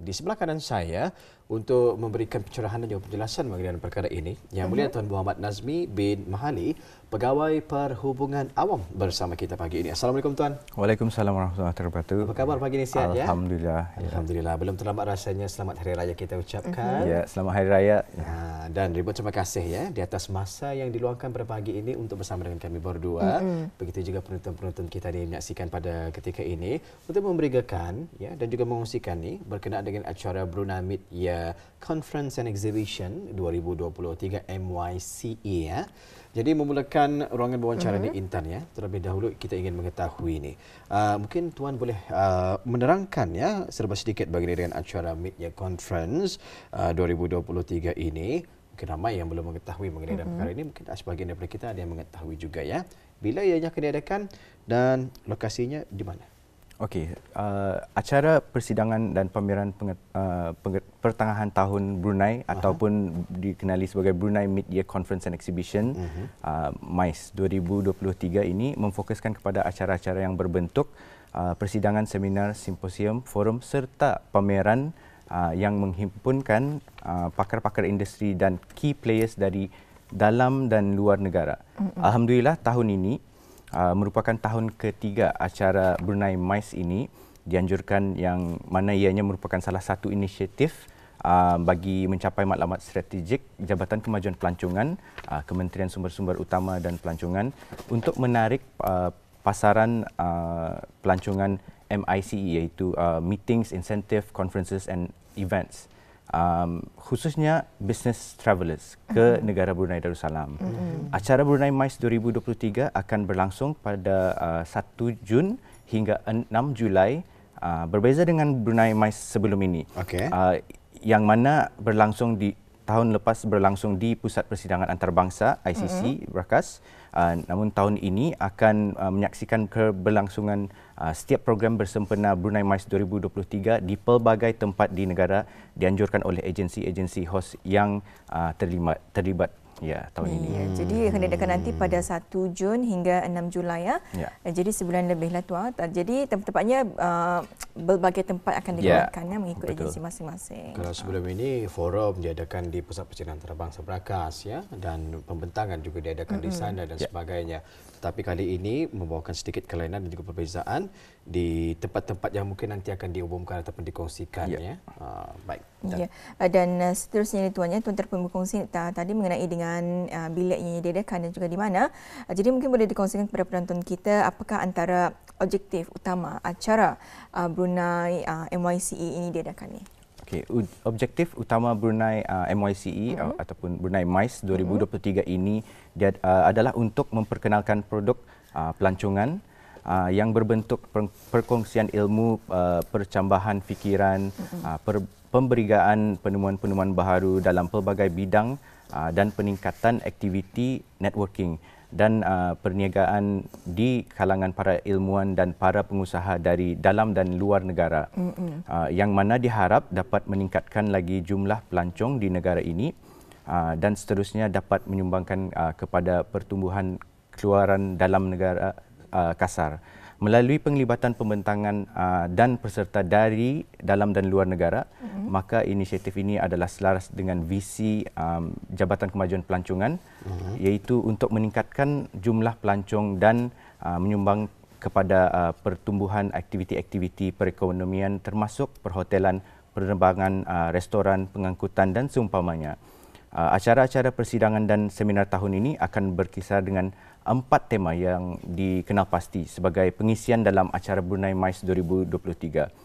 di sebelah kanan saya untuk memberikan pencerahan dan juga penjelasan mengenai perkara ini. Yang mulia mhm. Tuan Muhammad Nazmi bin Mahali, Pegawai Perhubungan Awam bersama kita pagi ini. Assalamualaikum Tuan. Waalaikumsalam warahmatullahi wabarakatuh. Apa khabar pagi ini sihat ya? Alhamdulillah, ya? Alhamdulillah. Alhamdulillah. Belum terlambat rasanya selamat hari raya kita ucapkan. Mhm. Ya, selamat hari raya. Ya. Dan ribut terima kasih ya di atas masa yang diluangkan pada pagi ini untuk bersama dengan kami berdua. Mm-hmm. Begitu juga penonton-penonton kita yang menyaksikan pada ketika ini untuk memberikan ya dan juga mengusikan ini berkenaan dengan acara Bruna Mid Year Conference and Exhibition 2023 MYCE ya. Jadi memulakan ruangan wawancara mm-hmm. di mhm. intern ya. Terlebih dahulu kita ingin mengetahui ini. Uh, mungkin tuan boleh uh, menerangkan ya serba sedikit berkenaan dengan acara Mid Year Conference ah, uh, 2023 ini. Mungkin ramai yang belum mengetahui mengenai mm-hmm. perkara ini mungkin sebahagian daripada kita ada yang mengetahui juga ya. Bila ia akan diadakan dan lokasinya di mana? Okey, uh, acara persidangan dan pameran uh, pertengahan tahun Brunei uh-huh. ataupun dikenali sebagai Brunei Mid-Year Conference and Exhibition uh-huh. uh, MICE 2023 ini memfokuskan kepada acara-acara yang berbentuk uh, persidangan, seminar, simposium, forum serta pameran uh, yang menghimpunkan uh, pakar-pakar industri dan key players dari dalam dan luar negara. Uh-huh. Alhamdulillah tahun ini Ah, merupakan tahun ketiga acara Brunei MICE ini dianjurkan yang mana ianya merupakan salah satu inisiatif uh, bagi mencapai matlamat strategik Jabatan Kemajuan Pelancongan, uh, Kementerian Sumber-Sumber Utama dan Pelancongan untuk menarik uh, pasaran uh, pelancongan MICE iaitu uh, Meetings, Incentive, Conferences and Events um, khususnya business travellers ke mm-hmm. negara Brunei Darussalam. Mm-hmm. Acara Brunei MICE 2023 akan berlangsung pada uh, 1 Jun hingga 6 Julai. Uh, berbeza dengan Brunei MICE sebelum ini. Okay. Uh, yang mana berlangsung di tahun lepas berlangsung di Pusat Persidangan Antarabangsa ICC mm-hmm. Rakas. Uh, ah, namun tahun ini akan uh, menyaksikan keberlangsungan uh, setiap program bersempena Brunei MICE 2023 di pelbagai tempat di negara dianjurkan oleh agensi-agensi host yang uh, terlibat, terlibat Ya, tahun ini ya, Jadi hendak dekat nanti pada 1 Jun hingga 6 Julai ya. ya. Eh, jadi sebulan lebih lah tuan. Ah. Jadi tempat-tempatnya uh, berbagai tempat akan digunakan ya. ya mengikut Betul. agensi masing-masing. Kalau sebelum ini forum diadakan di Pusat Perjalanan Terbang Sabrakas ya dan pembentangan juga diadakan mm-hmm. di sana dan ya. sebagainya. Tetapi kali ini membawakan sedikit kelainan dan juga perbezaan di tempat-tempat yang mungkin nanti akan diumumkan ataupun dikongsikan ya. ya. Uh, baik. Dan, ya. dan uh, seterusnya tuannya tuan ya, terpengkongsi tadi mengenai dengan dengan uh, bilik yang didedahkan dan juga di mana. Uh, jadi mungkin boleh dikongsikan kepada penonton kita apakah antara objektif utama acara uh, Brunei uh, MYCE ini diadakan ni. Okay. Objektif utama Brunei uh, MYCE mm-hmm. Uh, ataupun Brunei MICE 2023 mm-hmm. ini dia, uh, adalah untuk memperkenalkan produk uh, pelancongan Uh, yang berbentuk per- perkongsian ilmu, uh, percambahan fikiran, mhm. uh, per- pemberigaan penemuan-penemuan baharu dalam pelbagai bidang Ah, dan peningkatan aktiviti networking dan ah, perniagaan di kalangan para ilmuwan dan para pengusaha dari dalam dan luar negara uh, yang mana diharap dapat meningkatkan lagi jumlah pelancong di negara ini dan seterusnya dapat menyumbangkan kepada pertumbuhan keluaran dalam negara kasar melalui penglibatan pembentangan uh, dan peserta dari dalam dan luar negara mm-hmm. maka inisiatif ini adalah selaras dengan visi um, Jabatan Kemajuan Pelancongan mm-hmm. iaitu untuk meningkatkan jumlah pelancong dan uh, menyumbang kepada uh, pertumbuhan aktiviti-aktiviti perekonomian termasuk perhotelan, penerbangan, uh, restoran, pengangkutan dan seumpamanya. Uh, acara-acara persidangan dan seminar tahun ini akan berkisar dengan empat tema yang dikenal pasti sebagai pengisian dalam acara Brunei Mais 2023. Uh-huh.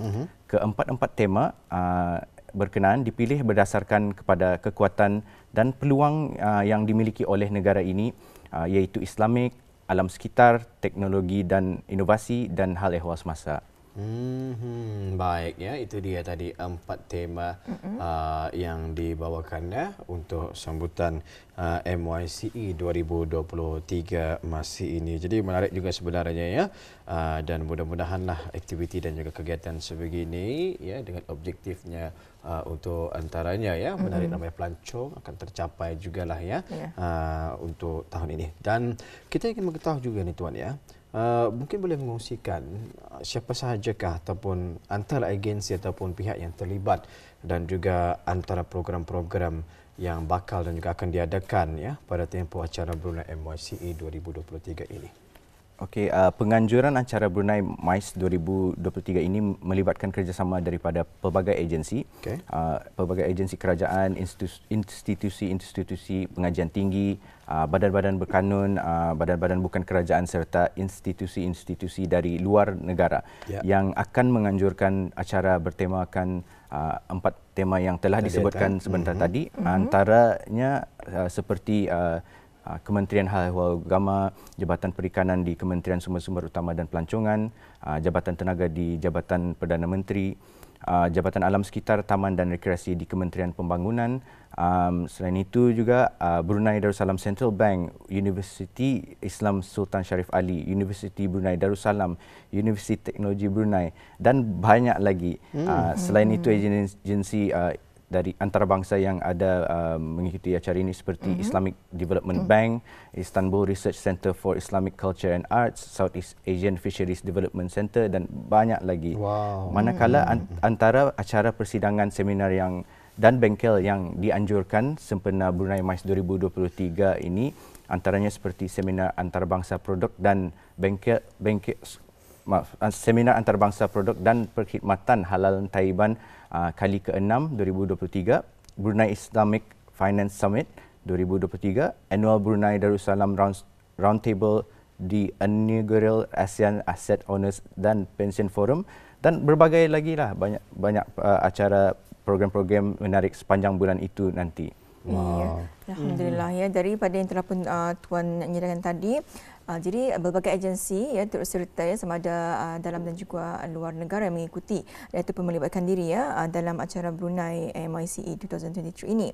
Mhm. Keempat-empat tema uh, berkenaan dipilih berdasarkan kepada kekuatan dan peluang uh, yang dimiliki oleh negara ini uh, iaitu Islamik, alam sekitar, teknologi dan inovasi dan hal ehwal semasa. Hmm, baik ya. Itu dia tadi empat tema mm-hmm. uh, yang dibawakan ya untuk sambutan uh, MYCE 2023 masih ini. Jadi menarik juga sebenarnya ya. Uh, dan mudah-mudahanlah aktiviti dan juga kegiatan sebegini ya dengan objektifnya uh, untuk antaranya ya menarik mm-hmm. ramai pelancong akan tercapai jugalah ya yeah. uh, untuk tahun ini. Dan kita ingin mengetahui juga nih tuan ya. Uh, mungkin boleh mengongsikan uh, siapa sahajakah ataupun antara agensi ataupun pihak yang terlibat dan juga antara program-program yang bakal dan juga akan diadakan ya pada tempoh acara Brunei MYCE 2023 ini. Okey, uh, penganjuran acara Brunei MICE 2023 ini melibatkan kerjasama daripada pelbagai agensi. Okay. Uh, pelbagai agensi kerajaan, institusi-institusi pengajian tinggi, uh, badan-badan berkanun, uh, badan-badan bukan kerajaan serta institusi-institusi dari luar negara yeah. yang akan menganjurkan acara bertemakan uh, empat tema yang telah tadi disebutkan kan? sebentar mm-hmm. tadi. Mm-hmm. Antaranya uh, seperti... Uh, Ah, Kementerian Hal Ehwal Agama, Jabatan Perikanan di Kementerian Sumber-Sumber Utama dan Pelancongan, ah, Jabatan Tenaga di Jabatan Perdana Menteri, ah, Jabatan Alam Sekitar, Taman dan Rekreasi di Kementerian Pembangunan. Um, selain itu juga Brunei Darussalam Central Bank, University Islam Sultan Sharif Ali, University Brunei Darussalam, University Teknologi Brunei dan banyak lagi. Hmm. Selain itu hmm. agensi-agensi dari antarabangsa yang ada uh, mengikuti acara ini seperti mm-hmm. Islamic Development mm-hmm. Bank, Istanbul Research Center for Islamic Culture and Arts, Southeast Asian Fisheries Development Center dan banyak lagi. Wow. Manakala mm-hmm. antara acara persidangan seminar yang dan bengkel yang dianjurkan sempena Brunei MICE 2023 ini antaranya seperti seminar antarabangsa produk dan bengkel bengkel maaf seminar antarabangsa produk dan perkhidmatan halal taiban Ah, kali ke-6 2023, Brunei Islamic Finance Summit 2023, Annual Brunei Darussalam Round, Roundtable di Inaugural ASEAN Asset Owners dan Pension Forum dan berbagai lagi lah banyak banyak uh, acara program-program menarik sepanjang bulan itu nanti. Wow. Ya, alhamdulillah hmm. ya pada yang telah pun uh, tuan nyatakan tadi uh, jadi uh, berbagai agensi ya turut serta ya sama ada uh, dalam dan juga luar negara yang mengikuti iaitu pun melibatkan diri ya uh, dalam acara Brunei MICE 2023 ini.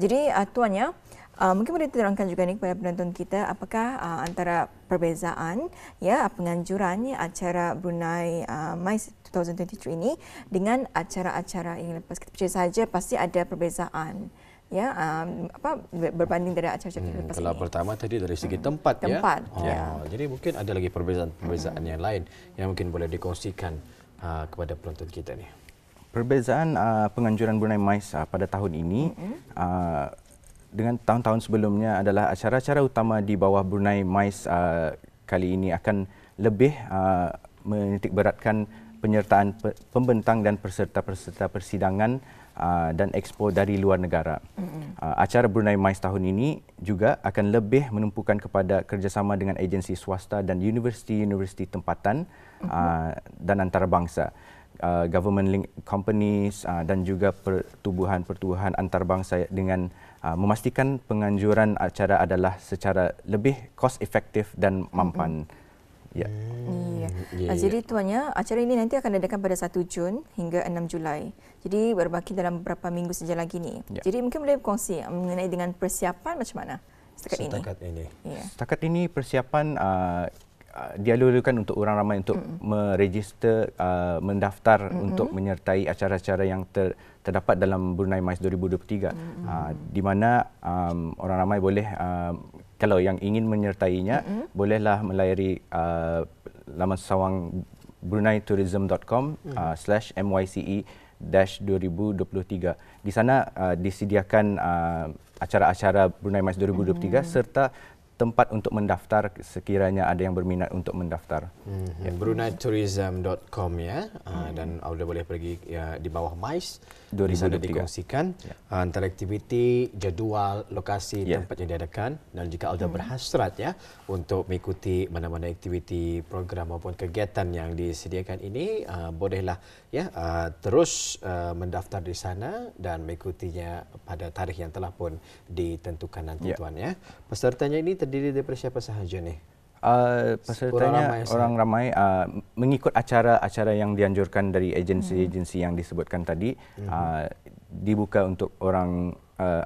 Jadi uh, tuannya uh, mungkin boleh terangkan juga ni kepada penonton kita apakah uh, antara perbezaan ya penganjuran acara Brunei uh, MICE 2023 ini dengan acara-acara yang lepas kita percaya saja pasti ada perbezaan ya um, apa berbanding dari acara-acara hmm, lepas kalau ini. pertama tadi dari segi hmm. tempat, ya? tempat ya. Oh, ya jadi mungkin ada lagi perbezaan-perbezaan hmm. yang lain yang mungkin boleh dikongsikan uh, kepada penonton kita ni perbezaan uh, penganjuran Brunei Mice uh, pada tahun ini hmm. uh, dengan tahun-tahun sebelumnya adalah acara-acara utama di bawah Brunei Mice uh, kali ini akan lebih uh, beratkan penyertaan pe- pembentang dan peserta-peserta persidangan Uh, dan ekspor dari luar negara. Mm-hmm. Uh, acara Brunei MICE tahun ini juga akan lebih menumpukan kepada kerjasama dengan agensi swasta dan universiti-universiti tempatan mm-hmm. uh, dan antarabangsa. Uh, government link companies uh, dan juga pertubuhan-pertubuhan antarabangsa dengan uh, memastikan penganjuran acara adalah secara lebih cost effective dan mampan. Mm-hmm. Ya. Yeah. Ya, yeah. Jadi ya. tuannya, acara ini nanti akan diadakan pada 1 Jun hingga 6 Julai. Jadi berbaki dalam beberapa minggu saja lagi ni. Yeah. Jadi mungkin boleh berkongsi ah, mengenai dengan persiapan macam mana setakat, setakat ini. ini. Yeah. Setakat ini persiapan uh, dialulukan untuk orang ramai untuk mm. meregister, uh, mendaftar mm-hmm. untuk menyertai acara-acara yang ter, terdapat dalam Brunei MICE 2023. Mm-hmm. Uh, di mana um, orang ramai boleh uh, kalau yang ingin menyertainya mm-hmm. bolehlah melayari uh, laman sawang bruneitourism.com/myce-2023. Mm-hmm. 2023. Di sana uh, disediakan uh, acara-acara Brunei Mais 2023 mm-hmm. serta tempat untuk mendaftar sekiranya ada yang berminat untuk mendaftar. Mm-hmm. Bruneitourism.com ya mm. uh, dan anda boleh pergi ya, di bawah MAIS di sana dikongsikan yeah. Ya. antara aktiviti, jadual, lokasi, yeah. tempat yang diadakan dan jika anda mm. berhasrat ya untuk mengikuti mana-mana aktiviti, program maupun kegiatan yang disediakan ini uh, bolehlah ya uh, terus uh, mendaftar di sana dan mengikutinya pada tarikh yang telah pun ditentukan nanti yeah. tuan ya. Pesertanya ini terdiri daripada siapa sahaja ni? Uh, pasal orang tanya ramai orang ramai uh, mengikut acara-acara yang dianjurkan dari agensi-agensi hmm. yang disebutkan tadi mm-hmm. uh, dibuka untuk orang uh,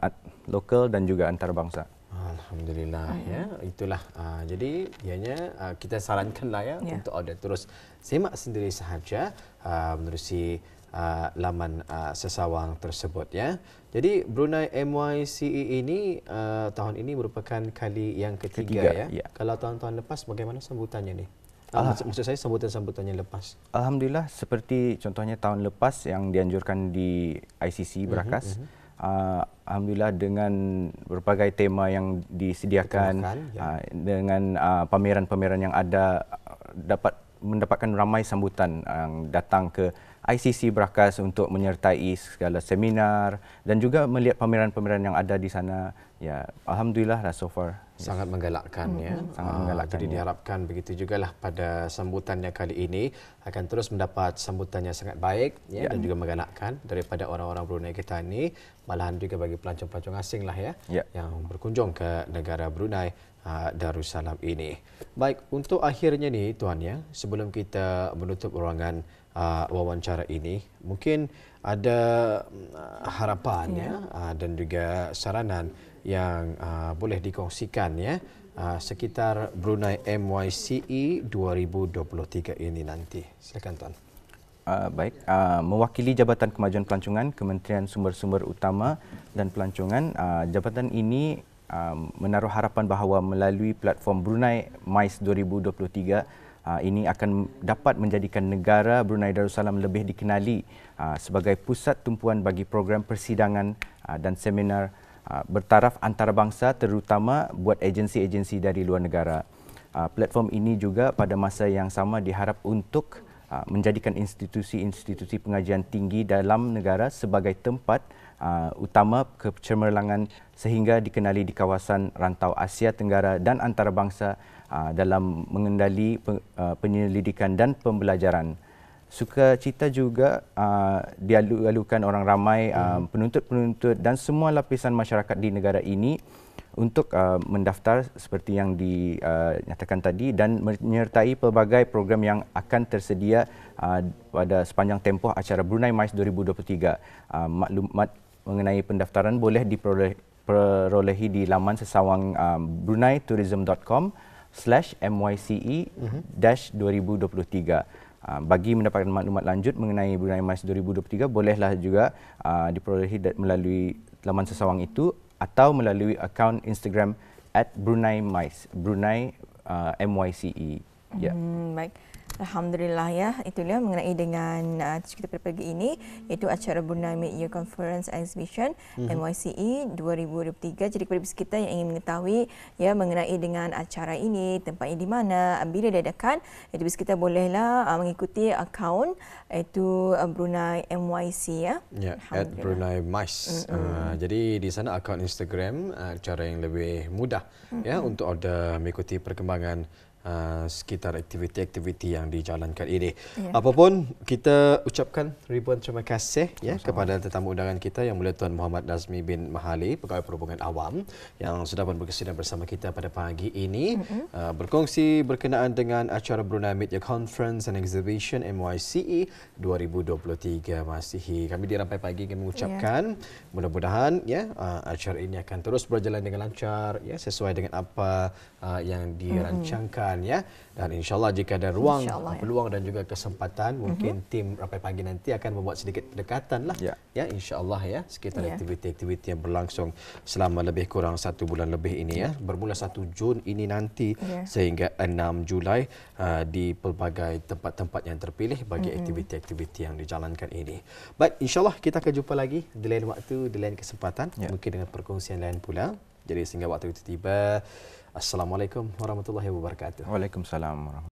lokal dan juga antarabangsa. Alhamdulillah hmm ya itulah uh, jadi ianya uh, kita sarankanlah ya yeah. untuk order terus semak sendiri sahaja uh, menerusi uh, laman uh, sesawang tersebut ya. Jadi Brunei MYCE ini uh, tahun ini merupakan kali yang ketiga, ketiga ya. ya. Kalau tahun-tahun lepas bagaimana sambutannya ni? uh, ah. maksud saya sambutan-sambutannya lepas. Alhamdulillah seperti contohnya tahun lepas yang dianjurkan di ICC mhm, Berakas. Uh-huh, mhm. uh Alhamdulillah dengan berbagai tema yang disediakan ya. uh, dengan uh, pameran-pameran yang ada uh, dapat mendapatkan ramai sambutan uh, yang datang ke ICC Berakas untuk menyertai segala seminar dan juga melihat pameran-pameran yang ada di sana. Ya, alhamdulillah lah so far. Sangat menggalakkan ya. Mm-hmm. Sangat ah, menggalakkan. Jadi diharapkan begitu juga lah pada sambutannya kali ini akan terus mendapat sambutannya sangat baik ya, ya. dan juga menggalakkan daripada orang-orang Brunei kita ini malahan juga bagi pelancong-pelancong asing lah ya, ya yang berkunjung ke negara Brunei ah, Darussalam ini. Baik, untuk akhirnya ni tuan ya, sebelum kita menutup ruangan uh, wawancara ini mungkin ada uh, harapan ya, ya uh, dan juga saranan yang uh, boleh dikongsikan ya uh, sekitar Brunei MYCE 2023 ini nanti silakan tuan Uh, baik, uh, mewakili Jabatan Kemajuan Pelancongan Kementerian Sumber-Sumber Utama dan Pelancongan, uh, jabatan ini uh, menaruh harapan bahawa melalui platform Brunei MICE 2023 Ah, ini akan dapat menjadikan negara Brunei Darussalam lebih dikenali ah, sebagai pusat tumpuan bagi program persidangan ah, dan seminar bertaraf antarabangsa terutama buat agensi-agensi dari luar negara. Platform ini juga pada masa yang sama diharap untuk menjadikan institusi-institusi pengajian tinggi dalam negara sebagai tempat utama kecemerlangan sehingga dikenali di kawasan rantau Asia Tenggara dan antarabangsa dalam mengendali penyelidikan dan pembelajaran. suka cita juga uh, dialu-alukan orang ramai, hmm. penuntut-penuntut dan semua lapisan masyarakat di negara ini untuk uh, mendaftar seperti yang dinyatakan tadi dan menyertai pelbagai program yang akan tersedia uh, pada sepanjang tempoh acara Brunei MICE 2023. Uh, maklumat mengenai pendaftaran boleh diperolehi di laman sesawang uh, um, bruneitourism.com. Uh, slash MYCE-2023 mhm. dash uh, bagi mendapatkan maklumat lanjut mengenai Brunei Mas 2023 bolehlah juga uh, diperolehi melalui laman sesawang itu atau melalui akaun Instagram at Brunei Mice, Brunei uh, ah, MYCE. Yeah. Hmm, baik. Alhamdulillah ya itu itulah mengenai dengan uh, kita pada pagi ini iaitu acara Bunda Mid Year Conference Exhibition mm-hmm. NYCE 2023 jadi kepada kita yang ingin mengetahui ya mengenai dengan acara ini tempatnya di mana bila diadakan jadi kita bolehlah uh, mengikuti akaun iaitu uh, Brunei MYC e, ya yeah, at Brunei MICE. mm-hmm. uh, jadi di sana akaun Instagram uh, cara yang lebih mudah mm-hmm. ya untuk order mengikuti perkembangan uh, sekitar aktiviti-aktiviti yang dijalankan ini. Yeah. Apapun kita ucapkan ribuan terima kasih ya yeah, kepada tetamu undangan kita yang mulia Tuan Muhammad Nazmi bin Mahali Pegawai Perhubungan Awam yang sudah pun berkesudahan bersama kita pada pagi ini mm-hmm. uh, berkongsi berkenaan dengan acara Brunei Media Conference and Exhibition MYCE 2023 Masihi. Kami di rampai pagi ingin mengucapkan yeah. mudah-mudahan ya uh, acara ini akan terus berjalan dengan lancar ya sesuai dengan apa uh, yang dirancangkan mm-hmm kan ya dan insyaallah jika ada ruang Allah, ya. peluang dan juga kesempatan mm-hmm. mungkin tim rapai pagi nanti akan membuat sedikit pendekatan lah ya, ya insyaallah ya sekitar ya. aktiviti-aktiviti yang berlangsung selama lebih kurang satu bulan lebih ini ya, ya. bermula 1 Jun ini nanti ya. sehingga 6 Julai uh, di pelbagai tempat-tempat yang terpilih bagi mm-hmm. aktiviti-aktiviti yang dijalankan ini baik insyaallah kita akan jumpa lagi di lain waktu di lain kesempatan ya. mungkin dengan perkongsian lain pula jadi sehingga waktu itu tiba Assalamualaikum warahmatullahi wabarakatuh. Waalaikumsalam warahmatullahi.